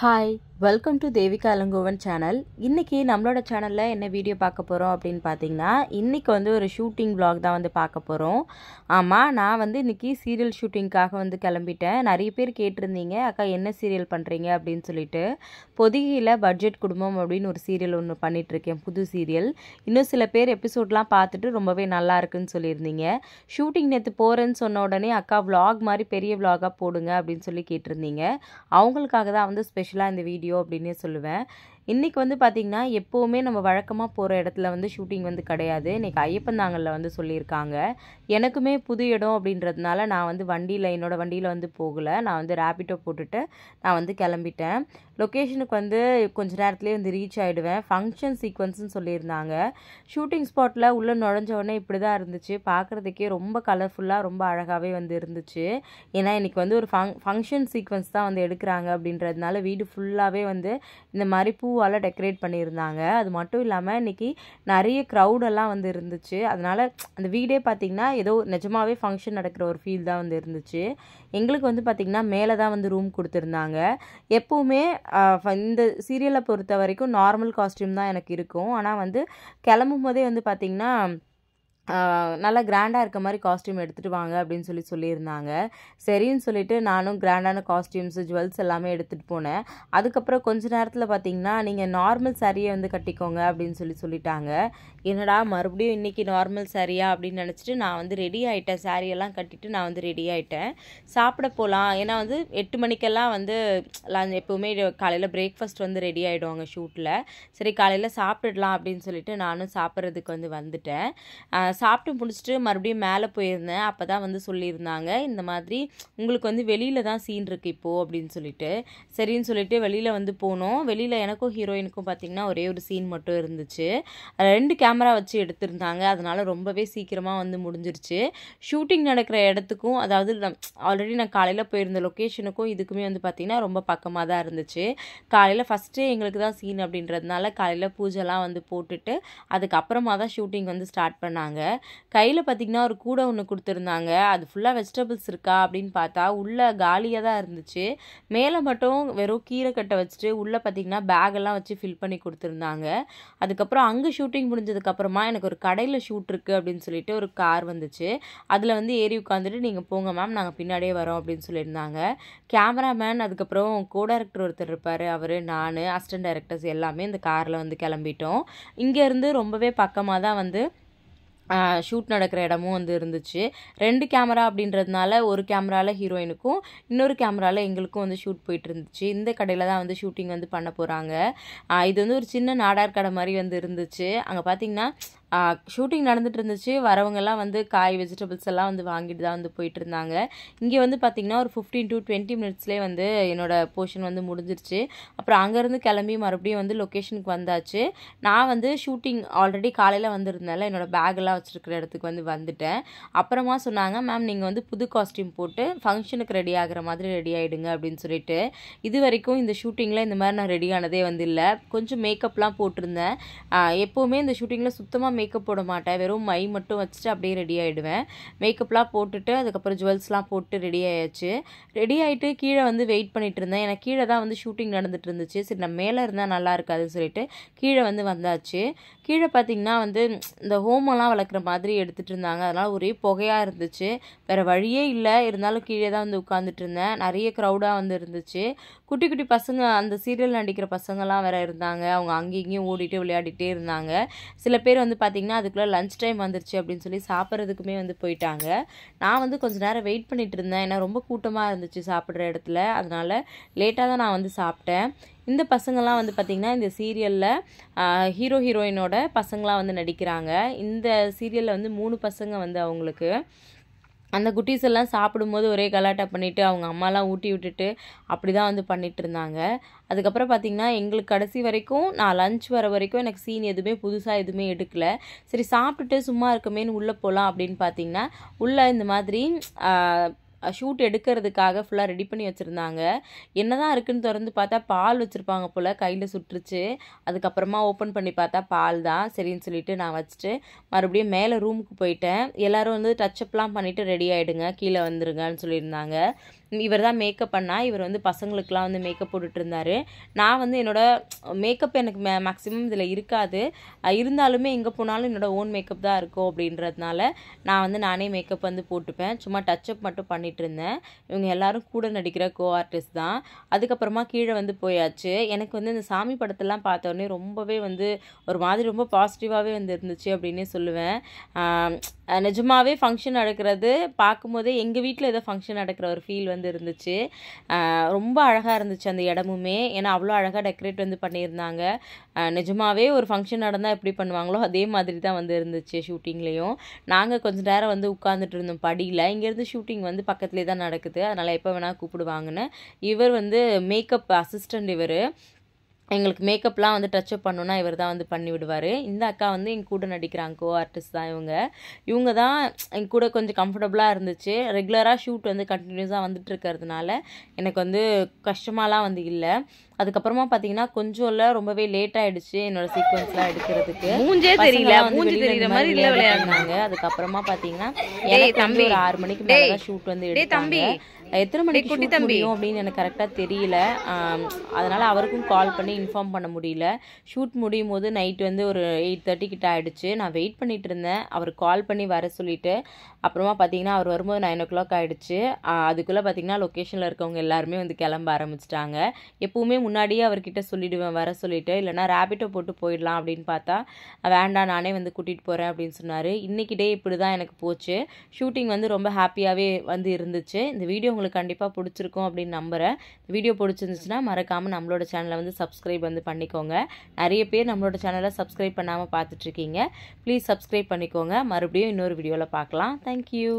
Hi, welcome to Devika Elangovan channel இன்றைக்கி நம்மளோட சேனலில் என்ன வீடியோ பார்க்க போகிறோம் அப்படின்னு பார்த்தீங்கன்னா இன்றைக்கி வந்து ஒரு ஷூட்டிங் வ்ளாக் தான் வந்து பார்க்க போகிறோம் ஆமாம் நான் வந்து இன்றைக்கி சீரியல் ஷூட்டிங்க்காக வந்து கிளம்பிட்டேன் நிறைய பேர் கேட்டிருந்தீங்க அக்கா என்ன சீரியல் பண்ணுறீங்க அப்படின்னு சொல்லிட்டு பொதிகையில் பட்ஜெட் குடும்பம் அப்படின்னு ஒரு சீரியல் ஒன்று பண்ணிகிட்ருக்கேன் புது சீரியல் இன்னும் சில பேர் எபிசோட்லாம் பார்த்துட்டு ரொம்பவே நல்லா இருக்குன்னு சொல்லியிருந்தீங்க ஷூட்டிங் நேற்று போகிறேன்னு சொன்ன உடனே அக்கா வ்ளாக் மாதிரி பெரிய வ்ளாகாக போடுங்க அப்படின்னு சொல்லி கேட்டிருந்தீங்க அவங்களுக்காக தான் வந்து ஸ்பெஷலாக இந்த வீடியோ வீடியோ அப்படின்னே சொல்லுவேன் இன்றைக்கி வந்து பார்த்திங்கன்னா எப்போவுமே நம்ம வழக்கமாக போகிற இடத்துல வந்து ஷூட்டிங் வந்து கிடையாது இன்றைக்கி ஐயப்பந்தாங்கலில் வந்து சொல்லியிருக்காங்க எனக்குமே புது இடம் அப்படின்றதுனால நான் வந்து வண்டியில் என்னோடய வண்டியில் வந்து போகலை நான் வந்து ரேபிட்டோ போட்டுட்டு நான் வந்து கிளம்பிட்டேன் லொக்கேஷனுக்கு வந்து கொஞ்ச நேரத்துலேயே வந்து ரீச் ஆகிடுவேன் ஃபங்க்ஷன் சீக்வன்ஸ்னு சொல்லியிருந்தாங்க ஷூட்டிங் ஸ்பாட்டில் உள்ளே நுழைஞ்ச உடனே இப்படி தான் இருந்துச்சு பார்க்குறதுக்கே ரொம்ப கலர்ஃபுல்லாக ரொம்ப அழகாகவே வந்து இருந்துச்சு ஏன்னா இன்றைக்கி வந்து ஒரு ஃபங் ஃபங்க்ஷன் சீக்வன்ஸ் தான் வந்து எடுக்கிறாங்க அப்படின்றதுனால வீடு ஃபுல்லாகவே வந்து இந்த மாதிரி பூ பூவால் டெக்கரேட் பண்ணியிருந்தாங்க அது மட்டும் இல்லாமல் இன்றைக்கி நிறைய க்ரௌடெல்லாம் வந்து இருந்துச்சு அதனால் அந்த வீடே பார்த்திங்கன்னா ஏதோ நிஜமாகவே ஃபங்க்ஷன் நடக்கிற ஒரு ஃபீல் தான் வந்து இருந்துச்சு எங்களுக்கு வந்து பார்த்திங்கன்னா மேலே தான் வந்து ரூம் கொடுத்துருந்தாங்க எப்போவுமே இந்த சீரியலை பொறுத்த வரைக்கும் நார்மல் காஸ்டியூம் தான் எனக்கு இருக்கும் ஆனால் வந்து கிளம்பும் போதே வந்து பார்த்திங்கன்னா நல்லா கிராண்டாக இருக்க மாதிரி காஸ்ட்யூம் எடுத்துகிட்டு வாங்க அப்படின்னு சொல்லி சொல்லியிருந்தாங்க சரின்னு சொல்லிட்டு நானும் கிராண்டான காஸ்ட்யூம்ஸு ஜுவல்ஸ் எல்லாமே எடுத்துகிட்டு போனேன் அதுக்கப்புறம் கொஞ்ச நேரத்தில் பார்த்தீங்கன்னா நீங்கள் நார்மல் சாரியை வந்து கட்டிக்கோங்க அப்படின்னு சொல்லி சொல்லிட்டாங்க என்னடா மறுபடியும் இன்றைக்கி நார்மல் சாரியா அப்படின்னு நினச்சிட்டு நான் வந்து ரெடி ஆகிட்டேன் சாரியெல்லாம் கட்டிட்டு நான் வந்து ரெடி ஆகிட்டேன் சாப்பிட போகலாம் ஏன்னா வந்து எட்டு மணிக்கெல்லாம் வந்து எப்போவுமே காலையில் பிரேக்ஃபாஸ்ட் வந்து ரெடி ஆகிடுவாங்க ஷூட்டில் சரி காலையில் சாப்பிடலாம் அப்படின்னு சொல்லிட்டு நானும் சாப்பிட்றதுக்கு வந்து வந்துட்டேன் சாப்பிட்டு முடிச்சுட்டு மறுபடியும் மேலே போயிருந்தேன் அப்போ தான் வந்து சொல்லியிருந்தாங்க இந்த மாதிரி உங்களுக்கு வந்து வெளியில் தான் சீன் இருக்குது இப்போது அப்படின்னு சொல்லிட்டு சரின்னு சொல்லிட்டு வெளியில் வந்து போனோம் வெளியில் எனக்கும் ஹீரோயினுக்கும் பார்த்திங்கன்னா ஒரே ஒரு சீன் மட்டும் இருந்துச்சு ரெண்டு கேமரா வச்சு எடுத்திருந்தாங்க அதனால் ரொம்பவே சீக்கிரமாக வந்து முடிஞ்சிருச்சு ஷூட்டிங் நடக்கிற இடத்துக்கும் அதாவது ஆல்ரெடி நான் காலையில் போயிருந்த லொக்கேஷனுக்கும் இதுக்குமே வந்து பார்த்திங்கன்னா ரொம்ப பக்கமாக தான் இருந்துச்சு காலையில் ஃபஸ்ட்டே எங்களுக்கு தான் சீன் அப்படின்றதுனால காலையில் பூஜைலாம் வந்து போட்டுட்டு அதுக்கப்புறமா தான் ஷூட்டிங் வந்து ஸ்டார்ட் பண்ணாங்க கையில் பார்த்திங்கன்னா ஒரு கூடை ஒன்று கொடுத்துருந்தாங்க அது ஃபுல்லாக வெஜிடபிள்ஸ் இருக்கா அப்படின்னு பார்த்தா உள்ளே காலியாக தான் இருந்துச்சு மேலே மட்டும் வெறும் கீரை கட்டை வச்சுட்டு உள்ளே பார்த்திங்கன்னா பேகெல்லாம் வச்சு ஃபில் பண்ணி கொடுத்துருந்தாங்க அதுக்கப்புறம் அங்கே ஷூட்டிங் முடிஞ்சதுக்கப்புறமா எனக்கு ஒரு கடையில் ஷூட் இருக்குது அப்படின்னு சொல்லிட்டு ஒரு கார் வந்துச்சு அதில் வந்து ஏறி உட்காந்துட்டு நீங்கள் போங்க மேம் நாங்கள் பின்னாடியே வரோம் அப்படின்னு சொல்லியிருந்தாங்க கேமராமேன் அதுக்கப்புறம் கோ டேரக்டர் ஒருத்தர் இருப்பார் அவர் நான் அசிஸ்டன்ட் டேரக்டர்ஸ் எல்லாமே இந்த காரில் வந்து கிளம்பிட்டோம் இங்கேருந்து ரொம்பவே பக்கமாக தான் வந்து ஷூட் நடக்கிற இடமும் வந்து இருந்துச்சு ரெண்டு கேமரா அப்படின்றதுனால ஒரு கேமராவில் ஹீரோயினுக்கும் இன்னொரு கேமராவில் எங்களுக்கும் வந்து ஷூட் போயிட்டு இருந்துச்சு இந்த கடையில் தான் வந்து ஷூட்டிங் வந்து பண்ண போகிறாங்க இது வந்து ஒரு சின்ன நாடார் கடை மாதிரி வந்து இருந்துச்சு அங்கே பார்த்திங்கன்னா ஷூட்டிங் நடந்துட்டு இருந்துச்சு வரவங்கெல்லாம் வந்து காய் வெஜிடபிள்ஸ் எல்லாம் வந்து வாங்கிட்டு தான் வந்து போயிட்டு இருந்தாங்க இங்கே வந்து பார்த்திங்கன்னா ஒரு ஃபிஃப்டீன் டு டுவெண்ட்டி மினிட்ஸ்லேயே வந்து என்னோடய போர்ஷன் வந்து முடிஞ்சிருச்சு அப்புறம் அங்கேருந்து கிளம்பி மறுபடியும் வந்து லொக்கேஷனுக்கு வந்தாச்சு நான் வந்து ஷூட்டிங் ஆல்ரெடி காலையில் வந்திருந்தால என்னோடய பேக்கெல்லாம் வச்சுருக்கிற இடத்துக்கு வந்து வந்துட்டேன் அப்புறமா சொன்னாங்க மேம் நீங்கள் வந்து புது காஸ்டியூம் போட்டு ஃபங்க்ஷனுக்கு ரெடி ஆகிற மாதிரி ரெடி ஆகிடுங்க அப்படின்னு சொல்லிட்டு இது வரைக்கும் இந்த ஷூட்டிங்கில் இந்த மாதிரி நான் ரெடி ஆனதே வந்து இல்லை கொஞ்சம் மேக்கப்லாம் போட்டிருந்தேன் எப்போவுமே இந்த ஷூட்டிங்கில் சுத்தமாக மேக்கப் போட மாட்டேன் வெறும் மை மட்டும் வச்சுட்டு அப்படியே ரெடி ஆகிடுவேன் மேக்கப்லாம் போட்டுட்டு அதுக்கப்புறம் ஜுவல்ஸ்லாம் போட்டு ரெடி ஆயாச்சு ரெடி ஆகிட்டு கீழே வந்து வெயிட் பண்ணிட்டு இருந்தேன் எனக்கு கீழே தான் வந்து ஷூட்டிங் நடந்துட்டு இருந்துச்சு சரி நான் மேலே இருந்தால் நல்லா இருக்காதுன்னு சொல்லிட்டு கீழே வந்து வந்தாச்சு கீழே பார்த்தீங்கன்னா வந்து இந்த ஹோமெல்லாம் கலக்கிற மாதிரி எடுத்துகிட்டு இருந்தாங்க அதனால் ஒரே புகையாக இருந்துச்சு வேறு வழியே இல்லை இருந்தாலும் கீழே தான் வந்து உட்காந்துட்டு இருந்தேன் நிறைய க்ரௌடாக வந்து இருந்துச்சு குட்டி குட்டி பசங்க அந்த சீரியல் நடிக்கிற பசங்கள்லாம் வேறு இருந்தாங்க அவங்க அங்கேயும் இங்கேயும் ஓடிட்டு விளையாடிட்டே இருந்தாங்க சில பேர் வந்து பார்த்திங்கன்னா அதுக்குள்ளே லஞ்ச் டைம் வந்துருச்சு அப்படின்னு சொல்லி சாப்பிட்றதுக்குமே வந்து போயிட்டாங்க நான் வந்து கொஞ்சம் நேரம் வெயிட் பண்ணிகிட்டு இருந்தேன் ஏன்னா ரொம்ப கூட்டமாக இருந்துச்சு சாப்பிட்ற இடத்துல அதனால் லேட்டாக தான் நான் வந்து சாப்பிட்டேன் இந்த பசங்கள்லாம் வந்து பார்த்திங்கன்னா இந்த சீரியலில் ஹீரோ ஹீரோயினோட பசங்களாம் வந்து நடிக்கிறாங்க இந்த சீரியலில் வந்து மூணு பசங்க வந்து அவங்களுக்கு அந்த குட்டீஸ் எல்லாம் சாப்பிடும்போது ஒரே கலாட்டா பண்ணிவிட்டு அவங்க அம்மாலாம் ஊட்டி விட்டுட்டு அப்படி தான் வந்து பண்ணிகிட்டு இருந்தாங்க அதுக்கப்புறம் பார்த்திங்கன்னா எங்களுக்கு கடைசி வரைக்கும் நான் லஞ்ச் வர வரைக்கும் எனக்கு சீன் எதுவுமே புதுசாக எதுவுமே எடுக்கலை சரி சாப்பிட்டுட்டு சும்மா இருக்கமேன்னு உள்ளே போகலாம் அப்படின்னு பார்த்திங்கன்னா உள்ளே இந்த மாதிரி ஷூட் எடுக்கிறதுக்காக ஃபுல்லாக ரெடி பண்ணி வச்சுருந்தாங்க என்ன தான் இருக்குதுன்னு திறந்து பார்த்தா பால் வச்சுருப்பாங்க போல் கையில் சுட்டுருச்சு அதுக்கப்புறமா ஓப்பன் பண்ணி பார்த்தா பால் தான் சரின்னு சொல்லிட்டு நான் வச்சுட்டு மறுபடியும் மேலே ரூமுக்கு போயிட்டேன் எல்லோரும் வந்து டச்சப்லாம் பண்ணிவிட்டு ரெடி ஆகிடுங்க கீழே வந்துருங்கன்னு சொல்லியிருந்தாங்க இவர் தான் மேக்கப் பண்ணால் இவர் வந்து பசங்களுக்குலாம் வந்து மேக்கப் போட்டுட்டு இருந்தார் நான் வந்து என்னோடய மேக்கப் எனக்கு மே மேக்ஸிமம் இதில் இருக்காது இருந்தாலுமே எங்கே போனாலும் என்னோடய ஓன் மேக்கப் தான் இருக்கும் அப்படின்றதுனால நான் வந்து நானே மேக்கப் வந்து போட்டுப்பேன் சும்மா டச்சப் மட்டும் பண்ணி இருந்தேன் இவங்க எல்லாரும் கூட நடிக்கிற கோ ஆர்டிஸ்ட் தான் அதுக்கப்புறமா கீழே வந்து போயாச்சு எனக்கு வந்து இந்த சாமி படத்தெல்லாம் பார்த்தோன்னே ரொம்பவே வந்து ஒரு மாதிரி ரொம்ப பாசிட்டிவாகவே வந்து இருந்துச்சு அப்படின்னே சொல்லுவேன் நிஜமாகவே ஃபங்க்ஷன் நடக்கிறது பார்க்கும்போதே எங்கள் வீட்டில் ஏதோ ஃபங்க்ஷன் நடக்கிற ஒரு ஃபீல் வந்து இருந்துச்சு ரொம்ப அழகாக இருந்துச்சு அந்த இடமுமே ஏன்னா அவ்வளோ அழகாக டெக்கரேட் வந்து பண்ணியிருந்தாங்க நிஜமாகவே ஒரு ஃபங்க்ஷன் நடந்தால் எப்படி பண்ணுவாங்களோ அதே மாதிரி தான் வந்து இருந்துச்சு ஷூட்டிங்லேயும் நாங்கள் கொஞ்சம் நேரம் வந்து உட்காந்துட்டு இருந்தோம் படியில் இங்கேருந்து ஷூட்டிங் வந்து பக்கத்தில் பக்கத்துலேயே தான் நடக்குது அதனால் எப்போ வேணால் கூப்பிடுவாங்கன்னு இவர் வந்து மேக்கப் அசிஸ்டண்ட் இவர் எங்களுக்கு மேக்கப்லாம் வந்து டச்சப் பண்ணணுன்னா இவர் தான் வந்து பண்ணி விடுவார் இந்த அக்கா வந்து எங்கள் கூட நடிக்கிறாங்க கோ ஆர்டிஸ்ட் தான் இவங்க இவங்க தான் எங்கள் கூட கொஞ்சம் கம்ஃபர்டபுளாக இருந்துச்சு ரெகுலராக ஷூட் வந்து கண்டினியூஸாக வந்துட்டு இருக்கிறதுனால எனக்கு வந்து கஷ்டமாலாம் வந்து இல்லை அதுக்கப்புறமா பார்த்தீங்கன்னா கொஞ்சம் இல்ல ரொம்பவே லேட் ஆயிடுச்சு என்னோட எல்லாம் எடுக்கிறதுக்கு மூஞ்சே தெரியல மூஞ்சி தெரியுற மாதிரி இல்லை விளையாடுனாங்க அதுக்கப்புறமா பார்த்தீங்கன்னா எனக்கு தம்பி ஒரு ஆறு மணிக்கு மேலே ஷூட் வந்து எடுத்து தம்பி எத்தனை மணிக்கு குட்டி தம்பி அப்படின்னு எனக்கு கரெக்டாக தெரியல அதனால் அவருக்கும் கால் பண்ணி இன்ஃபார்ம் பண்ண முடியல ஷூட் முடியும் போது நைட் வந்து ஒரு எயிட் தேர்ட்டி கிட்ட ஆகிடுச்சு நான் வெயிட் பண்ணிட்டு இருந்தேன் அவர் கால் பண்ணி வர சொல்லிட்டு அப்புறமா பார்த்தீங்கன்னா அவர் வரும்போது நைன் ஓ கிளாக் ஆகிடுச்சு அதுக்குள்ளே பார்த்தீங்கன்னா லொக்கேஷனில் இருக்கவங்க எல்லாருமே வந்து கிளம்ப ஆரம்பிச்சிட்டாங்க எப்பவுமே முன்னாடியே அவர்கிட்ட சொல்லிவிடுவேன் வர சொல்லிவிட்டு இல்லைனா ரேபிட்டோ போட்டு போயிடலாம் அப்படின்னு பார்த்தா வேண்டாம் நானே வந்து கூட்டிகிட்டு போகிறேன் அப்படின்னு சொன்னார் இன்றைக்கிட்டே இப்படி தான் எனக்கு போச்சு ஷூட்டிங் வந்து ரொம்ப ஹாப்பியாகவே வந்து இருந்துச்சு இந்த வீடியோ உங்களுக்கு கண்டிப்பாக பிடிச்சிருக்கும் அப்படின்னு நம்புகிறேன் வீடியோ பிடிச்சிருந்துச்சுன்னா மறக்காமல் நம்மளோட சேனலை வந்து சப்ஸ்கிரைப் வந்து பண்ணிக்கோங்க நிறைய பேர் நம்மளோட சேனலை சப்ஸ்கிரைப் பண்ணாமல் பார்த்துட்ருக்கீங்க ப்ளீஸ் சப்ஸ்கிரைப் பண்ணிக்கோங்க மறுபடியும் இன்னொரு வீடியோவில் பார்க்கலாம் தேங்க்யூ